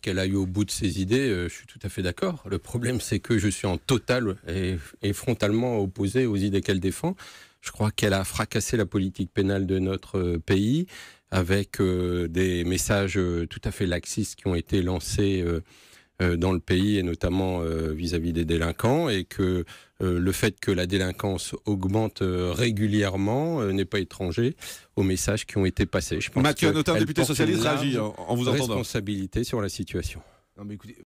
qu'elle a eu au bout de ses idées, euh, je suis tout à fait d'accord. Le problème, c'est que je suis en total et, frontalement opposé aux idées qu'elle défend. Je crois qu'elle a fracassé la politique pénale de notre euh, pays avec euh, des messages tout à fait laxistes qui ont été lancés euh, dans le pays et notamment euh, vis-à-vis des délinquants et que euh, le fait que la délinquance augmente régulièrement n'est pas étranger aux messages qui ont été passés. Je pense Mathieu Notin, député socialiste, réagit en vous entendant. Responsabilité sur la situation. Non mais écoutez,